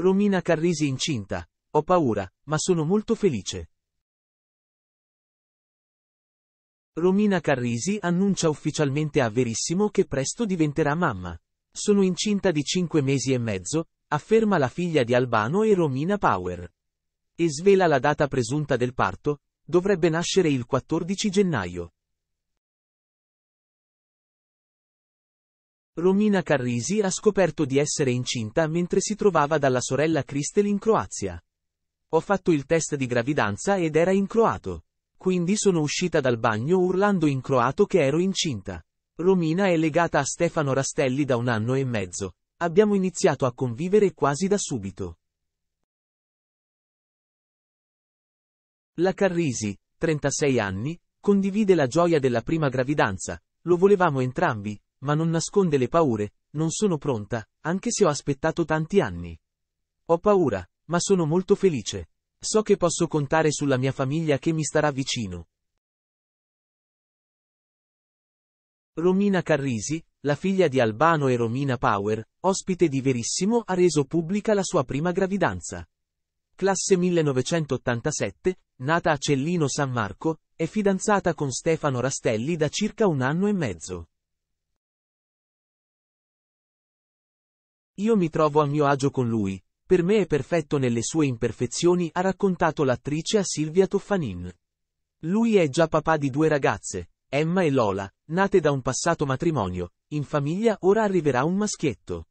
Romina Carrisi incinta. Ho paura, ma sono molto felice. Romina Carrisi annuncia ufficialmente a Verissimo che presto diventerà mamma. Sono incinta di 5 mesi e mezzo, afferma la figlia di Albano e Romina Power. E svela la data presunta del parto, dovrebbe nascere il 14 gennaio. Romina Carrisi ha scoperto di essere incinta mentre si trovava dalla sorella Cristel in Croazia. Ho fatto il test di gravidanza ed era in croato. Quindi sono uscita dal bagno urlando in croato che ero incinta. Romina è legata a Stefano Rastelli da un anno e mezzo. Abbiamo iniziato a convivere quasi da subito. La Carrisi, 36 anni, condivide la gioia della prima gravidanza, lo volevamo entrambi, ma non nasconde le paure, non sono pronta, anche se ho aspettato tanti anni. Ho paura, ma sono molto felice. So che posso contare sulla mia famiglia che mi starà vicino. Romina Carrisi, la figlia di Albano e Romina Power, ospite di Verissimo ha reso pubblica la sua prima gravidanza. Classe 1987, nata a Cellino San Marco, è fidanzata con Stefano Rastelli da circa un anno e mezzo. Io mi trovo a mio agio con lui, per me è perfetto nelle sue imperfezioni, ha raccontato l'attrice a Silvia Toffanin. Lui è già papà di due ragazze, Emma e Lola, nate da un passato matrimonio, in famiglia ora arriverà un maschietto.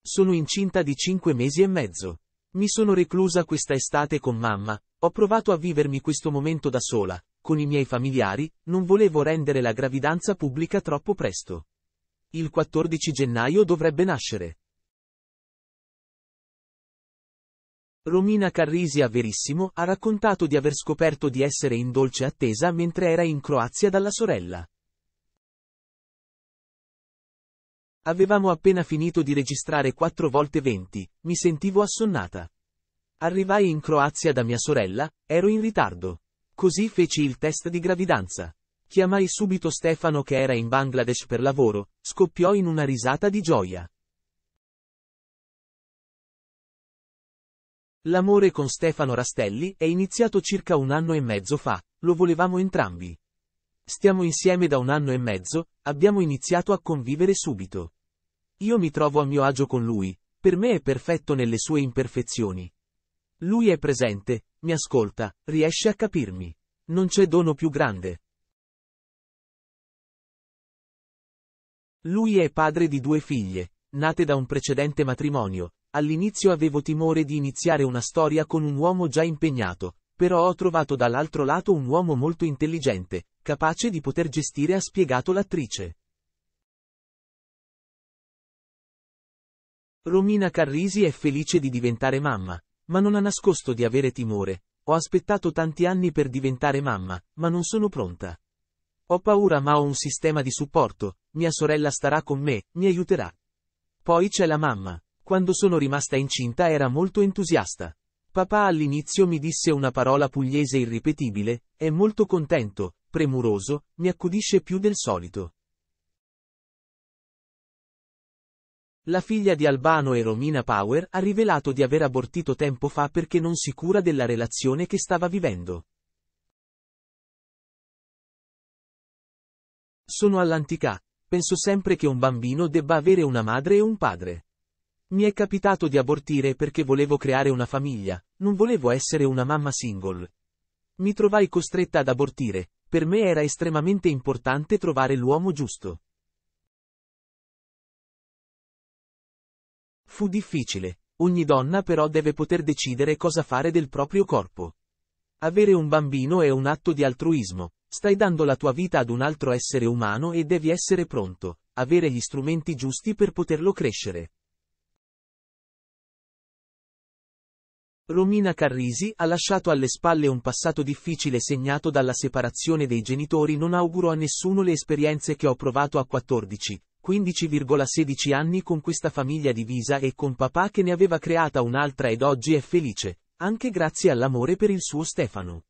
Sono incinta di cinque mesi e mezzo. Mi sono reclusa questa estate con mamma, ho provato a vivermi questo momento da sola, con i miei familiari, non volevo rendere la gravidanza pubblica troppo presto. Il 14 gennaio dovrebbe nascere. Romina Carrisia Verissimo ha raccontato di aver scoperto di essere in dolce attesa mentre era in Croazia dalla sorella. Avevamo appena finito di registrare 4 volte 20, mi sentivo assonnata. Arrivai in Croazia da mia sorella, ero in ritardo. Così feci il test di gravidanza. Chiamai subito Stefano che era in Bangladesh per lavoro, scoppiò in una risata di gioia. L'amore con Stefano Rastelli è iniziato circa un anno e mezzo fa, lo volevamo entrambi. Stiamo insieme da un anno e mezzo, abbiamo iniziato a convivere subito. Io mi trovo a mio agio con lui, per me è perfetto nelle sue imperfezioni. Lui è presente, mi ascolta, riesce a capirmi. Non c'è dono più grande. Lui è padre di due figlie, nate da un precedente matrimonio. All'inizio avevo timore di iniziare una storia con un uomo già impegnato, però ho trovato dall'altro lato un uomo molto intelligente, capace di poter gestire ha spiegato l'attrice. Romina Carrisi è felice di diventare mamma, ma non ha nascosto di avere timore. Ho aspettato tanti anni per diventare mamma, ma non sono pronta. Ho paura ma ho un sistema di supporto, mia sorella starà con me, mi aiuterà. Poi c'è la mamma. Quando sono rimasta incinta era molto entusiasta. Papà all'inizio mi disse una parola pugliese irripetibile, è molto contento, premuroso, mi accudisce più del solito. La figlia di Albano e Romina Power ha rivelato di aver abortito tempo fa perché non si cura della relazione che stava vivendo. Sono all'antica, Penso sempre che un bambino debba avere una madre e un padre. Mi è capitato di abortire perché volevo creare una famiglia, non volevo essere una mamma single. Mi trovai costretta ad abortire, per me era estremamente importante trovare l'uomo giusto. Fu difficile, ogni donna però deve poter decidere cosa fare del proprio corpo. Avere un bambino è un atto di altruismo, Stai dando la tua vita ad un altro essere umano e devi essere pronto, avere gli strumenti giusti per poterlo crescere. Romina Carrisi ha lasciato alle spalle un passato difficile segnato dalla separazione dei genitori non auguro a nessuno le esperienze che ho provato a 14, 15,16 anni con questa famiglia divisa e con papà che ne aveva creata un'altra ed oggi è felice, anche grazie all'amore per il suo Stefano.